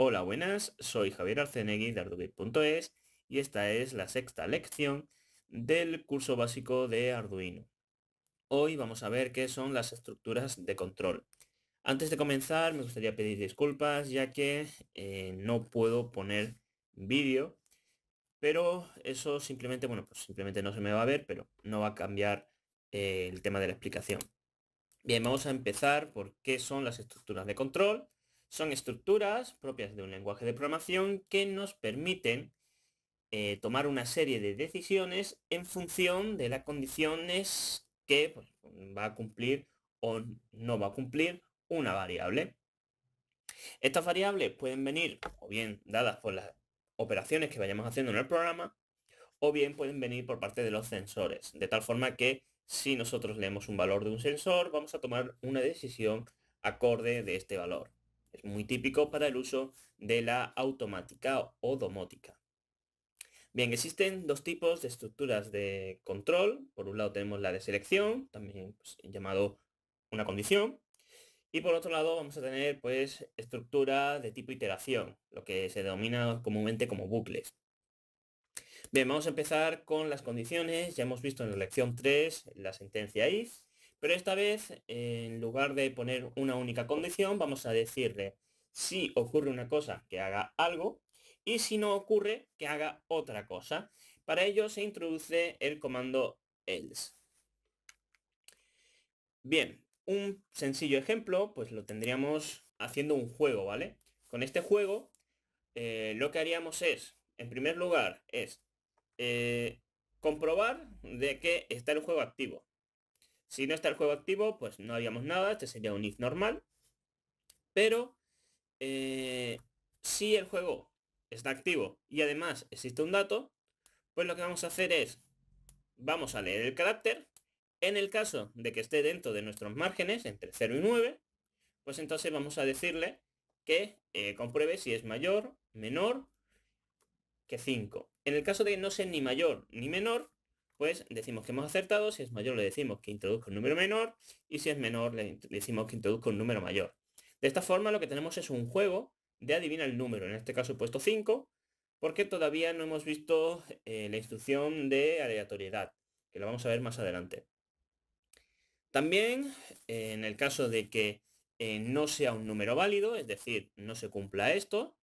Hola, buenas, soy Javier Arcenegui de Arduino.es y esta es la sexta lección del curso básico de Arduino. Hoy vamos a ver qué son las estructuras de control. Antes de comenzar me gustaría pedir disculpas ya que eh, no puedo poner vídeo, pero eso simplemente, bueno, pues simplemente no se me va a ver, pero no va a cambiar eh, el tema de la explicación. Bien, vamos a empezar por qué son las estructuras de control son estructuras propias de un lenguaje de programación que nos permiten eh, tomar una serie de decisiones en función de las condiciones que pues, va a cumplir o no va a cumplir una variable. Estas variables pueden venir o bien dadas por las operaciones que vayamos haciendo en el programa o bien pueden venir por parte de los sensores, de tal forma que si nosotros leemos un valor de un sensor, vamos a tomar una decisión acorde de este valor muy típico para el uso de la automática o domótica. Bien, existen dos tipos de estructuras de control. Por un lado tenemos la de selección, también pues, llamado una condición. Y por otro lado vamos a tener pues estructura de tipo iteración, lo que se denomina comúnmente como bucles. Bien, vamos a empezar con las condiciones. Ya hemos visto en la lección 3 la sentencia if, pero esta vez, en lugar de poner una única condición, vamos a decirle si ocurre una cosa, que haga algo, y si no ocurre, que haga otra cosa. Para ello se introduce el comando else. Bien, un sencillo ejemplo, pues lo tendríamos haciendo un juego, ¿vale? Con este juego, eh, lo que haríamos es, en primer lugar, es eh, comprobar de que está el juego activo. Si no está el juego activo, pues no haríamos nada, este sería un if normal. Pero eh, si el juego está activo y además existe un dato, pues lo que vamos a hacer es, vamos a leer el carácter, en el caso de que esté dentro de nuestros márgenes, entre 0 y 9, pues entonces vamos a decirle que eh, compruebe si es mayor, menor que 5. En el caso de que no sea ni mayor ni menor, pues decimos que hemos acertado, si es mayor le decimos que introduzca un número menor y si es menor le decimos que introduzca un número mayor. De esta forma lo que tenemos es un juego de adivina el número, en este caso he puesto 5, porque todavía no hemos visto eh, la instrucción de aleatoriedad, que lo vamos a ver más adelante. También, eh, en el caso de que eh, no sea un número válido, es decir, no se cumpla esto,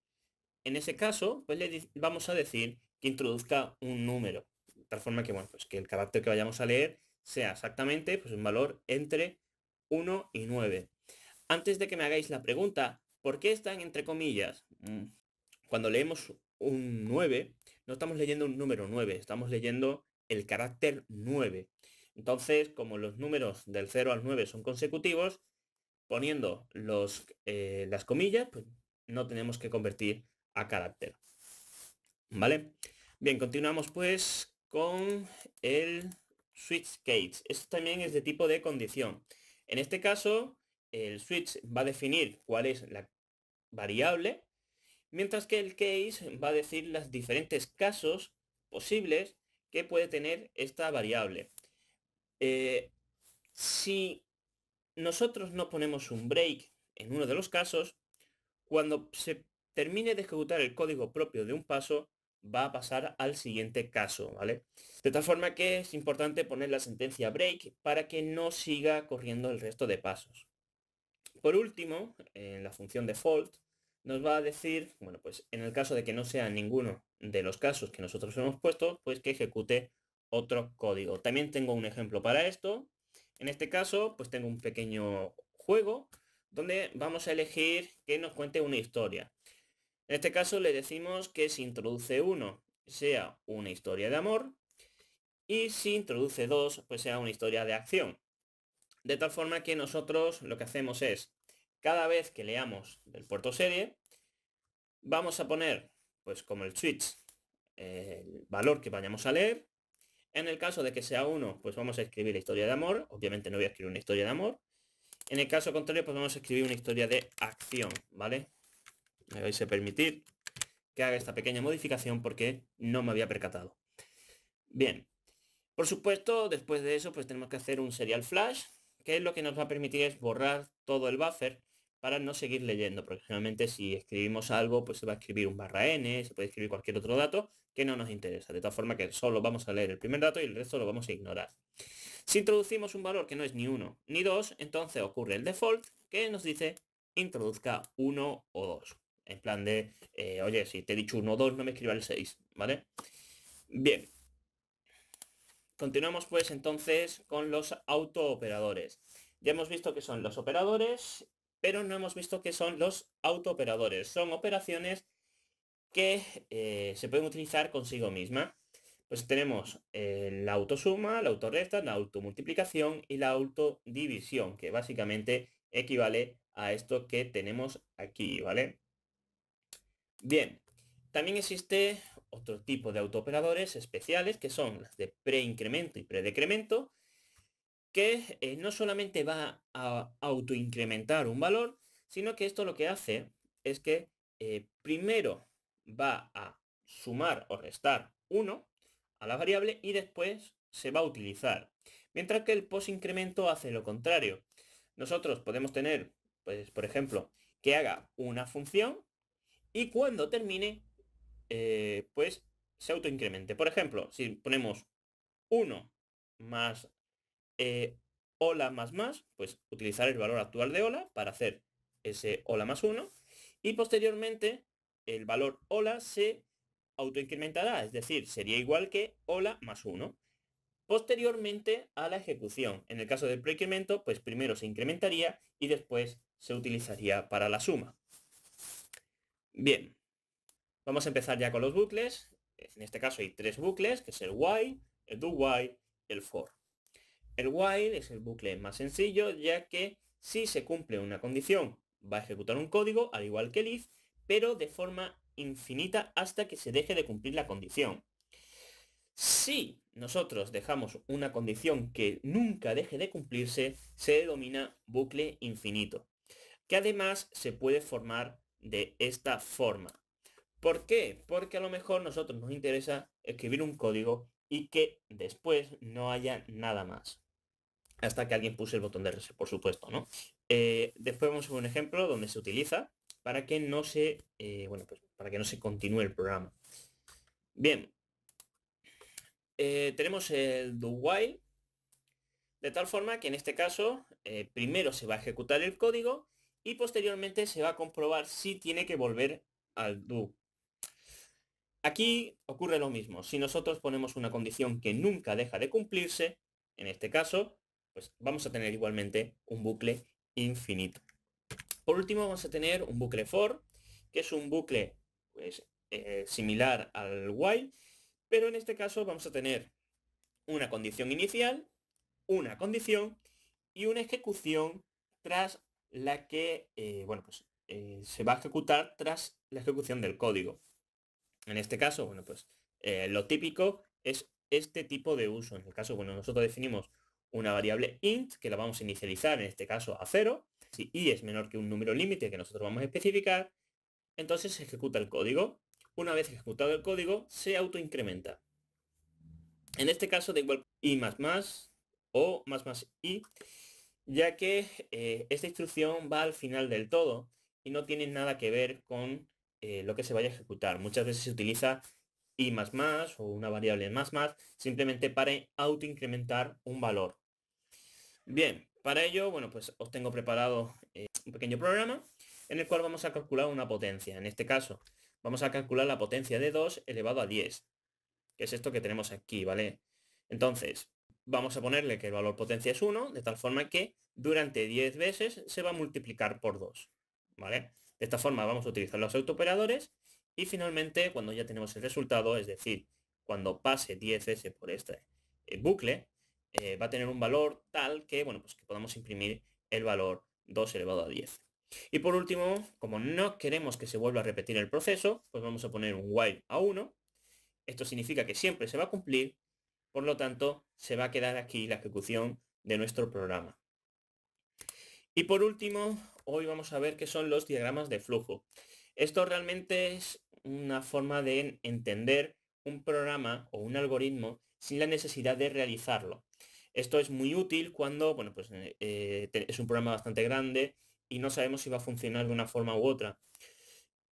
en ese caso, pues le vamos a decir que introduzca un número. De tal forma que, bueno, pues que el carácter que vayamos a leer sea exactamente pues, un valor entre 1 y 9. Antes de que me hagáis la pregunta, ¿por qué están entre comillas? Mm, cuando leemos un 9, no estamos leyendo un número 9, estamos leyendo el carácter 9. Entonces, como los números del 0 al 9 son consecutivos, poniendo los, eh, las comillas, pues, no tenemos que convertir a carácter. ¿Vale? Bien, continuamos pues con el switch case. Esto también es de tipo de condición. En este caso, el switch va a definir cuál es la variable, mientras que el case va a decir los diferentes casos posibles que puede tener esta variable. Eh, si nosotros no ponemos un break en uno de los casos, cuando se termine de ejecutar el código propio de un paso, va a pasar al siguiente caso, ¿vale? De tal forma que es importante poner la sentencia break para que no siga corriendo el resto de pasos. Por último, en la función default, nos va a decir, bueno, pues en el caso de que no sea ninguno de los casos que nosotros hemos puesto, pues que ejecute otro código. También tengo un ejemplo para esto. En este caso, pues tengo un pequeño juego donde vamos a elegir que nos cuente una historia. En este caso le decimos que si introduce uno, sea una historia de amor y si introduce dos, pues sea una historia de acción. De tal forma que nosotros lo que hacemos es, cada vez que leamos el puerto serie, vamos a poner, pues como el switch, el valor que vayamos a leer. En el caso de que sea uno, pues vamos a escribir la historia de amor. Obviamente no voy a escribir una historia de amor. En el caso contrario, pues vamos a escribir una historia de acción, ¿vale? Me vais a permitir que haga esta pequeña modificación porque no me había percatado. Bien, por supuesto, después de eso, pues tenemos que hacer un serial flash, que es lo que nos va a permitir es borrar todo el buffer para no seguir leyendo, porque generalmente si escribimos algo, pues se va a escribir un barra n, se puede escribir cualquier otro dato que no nos interesa, de tal forma que solo vamos a leer el primer dato y el resto lo vamos a ignorar. Si introducimos un valor que no es ni 1 ni 2, entonces ocurre el default que nos dice introduzca 1 o 2. En plan de, eh, oye, si te he dicho 1 o 2, no me escriba el 6, ¿vale? Bien. Continuamos pues entonces con los autooperadores. Ya hemos visto que son los operadores, pero no hemos visto que son los autooperadores. Son operaciones que eh, se pueden utilizar consigo misma. Pues tenemos eh, la autosuma, la autorrecta, la automultiplicación y la autodivisión, que básicamente equivale a esto que tenemos aquí, ¿vale? Bien, también existe otro tipo de autooperadores especiales que son las de preincremento y predecremento, que eh, no solamente va a autoincrementar un valor, sino que esto lo que hace es que eh, primero va a sumar o restar 1 a la variable y después se va a utilizar. Mientras que el posincremento hace lo contrario. Nosotros podemos tener, pues por ejemplo, que haga una función y cuando termine, eh, pues se autoincremente. Por ejemplo, si ponemos 1 más eh, hola más más, pues utilizar el valor actual de hola para hacer ese hola más 1 y posteriormente el valor hola se autoincrementará, es decir, sería igual que hola más 1. Posteriormente a la ejecución, en el caso del preincremento, pues primero se incrementaría y después se utilizaría para la suma. Bien, vamos a empezar ya con los bucles. En este caso hay tres bucles, que es el while, el do while y el for. El while es el bucle más sencillo, ya que si se cumple una condición, va a ejecutar un código, al igual que el if, pero de forma infinita hasta que se deje de cumplir la condición. Si nosotros dejamos una condición que nunca deje de cumplirse, se denomina bucle infinito, que además se puede formar de esta forma. ¿Por qué? Porque a lo mejor nosotros nos interesa escribir un código y que después no haya nada más. Hasta que alguien puse el botón de reset, por supuesto, ¿no? Eh, después vamos a un ejemplo donde se utiliza para que no se, eh, bueno, pues para que no se continúe el programa. Bien, eh, tenemos el do while, de tal forma que en este caso primero se va a ejecutar el código y posteriormente se va a comprobar si tiene que volver al do. Aquí ocurre lo mismo. Si nosotros ponemos una condición que nunca deja de cumplirse, en este caso, pues vamos a tener igualmente un bucle infinito. Por último, vamos a tener un bucle for, que es un bucle pues, eh, similar al while, pero en este caso vamos a tener una condición inicial, una condición y una ejecución tras la que eh, bueno, pues, eh, se va a ejecutar tras la ejecución del código. En este caso, bueno, pues eh, lo típico es este tipo de uso. En el caso, bueno, nosotros definimos una variable int que la vamos a inicializar, en este caso a 0. Si i es menor que un número límite que nosotros vamos a especificar, entonces se ejecuta el código. Una vez ejecutado el código, se autoincrementa. En este caso da igual i más más o más más i ya que eh, esta instrucción va al final del todo y no tiene nada que ver con eh, lo que se vaya a ejecutar. Muchas veces se utiliza i más más o una variable más más simplemente para autoincrementar un valor. Bien, para ello, bueno, pues os tengo preparado eh, un pequeño programa en el cual vamos a calcular una potencia. En este caso, vamos a calcular la potencia de 2 elevado a 10, que es esto que tenemos aquí, ¿vale? Entonces, vamos a ponerle que el valor potencia es 1, de tal forma que durante 10 veces se va a multiplicar por 2. ¿vale? De esta forma vamos a utilizar los autooperadores y finalmente cuando ya tenemos el resultado, es decir, cuando pase 10 veces por este eh, bucle, eh, va a tener un valor tal que, bueno, pues que podamos imprimir el valor 2 elevado a 10. Y por último, como no queremos que se vuelva a repetir el proceso, pues vamos a poner un while a 1. Esto significa que siempre se va a cumplir por lo tanto, se va a quedar aquí la ejecución de nuestro programa. Y por último, hoy vamos a ver qué son los diagramas de flujo. Esto realmente es una forma de entender un programa o un algoritmo sin la necesidad de realizarlo. Esto es muy útil cuando, bueno, pues eh, es un programa bastante grande y no sabemos si va a funcionar de una forma u otra.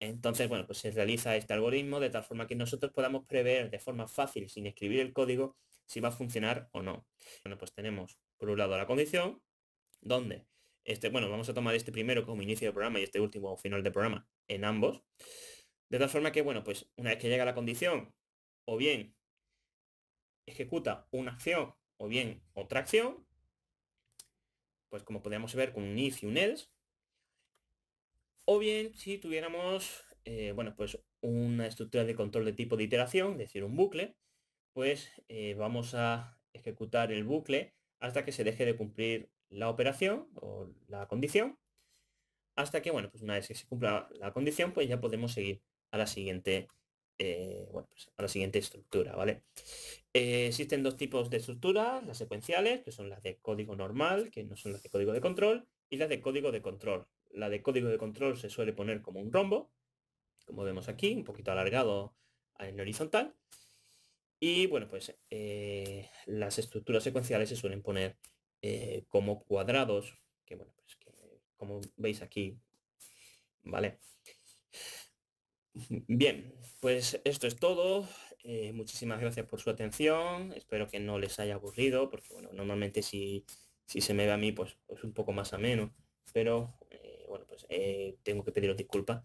Entonces, bueno, pues se realiza este algoritmo de tal forma que nosotros podamos prever de forma fácil, sin escribir el código, si va a funcionar o no. Bueno, pues tenemos por un lado la condición, donde, este, bueno, vamos a tomar este primero como inicio de programa y este último como final de programa en ambos. De tal forma que, bueno, pues una vez que llega la condición, o bien ejecuta una acción o bien otra acción, pues como podríamos ver con un if y un else, o bien si tuviéramos, eh, bueno, pues una estructura de control de tipo de iteración, es decir, un bucle, pues eh, vamos a ejecutar el bucle hasta que se deje de cumplir la operación o la condición. Hasta que, bueno, pues una vez que se cumpla la condición, pues ya podemos seguir a la siguiente, eh, pues a la siguiente estructura, ¿vale? Eh, existen dos tipos de estructuras, las secuenciales, que son las de código normal, que no son las de código de control, y las de código de control. La de código de control se suele poner como un rombo, como vemos aquí, un poquito alargado en horizontal. Y bueno, pues eh, las estructuras secuenciales se suelen poner eh, como cuadrados, que bueno, pues como veis aquí, ¿vale? Bien, pues esto es todo. Eh, muchísimas gracias por su atención. Espero que no les haya aburrido, porque bueno, normalmente si, se me ve a mí, pues es pues un poco más ameno. Pero bueno, pues tengo que pediros disculpas.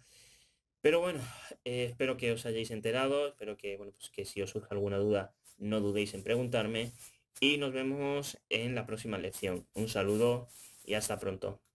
Pero bueno, eh, espero que os hayáis enterado, espero que, bueno, pues que si os surge alguna duda no dudéis en preguntarme y nos vemos en la próxima lección. Un saludo y hasta pronto.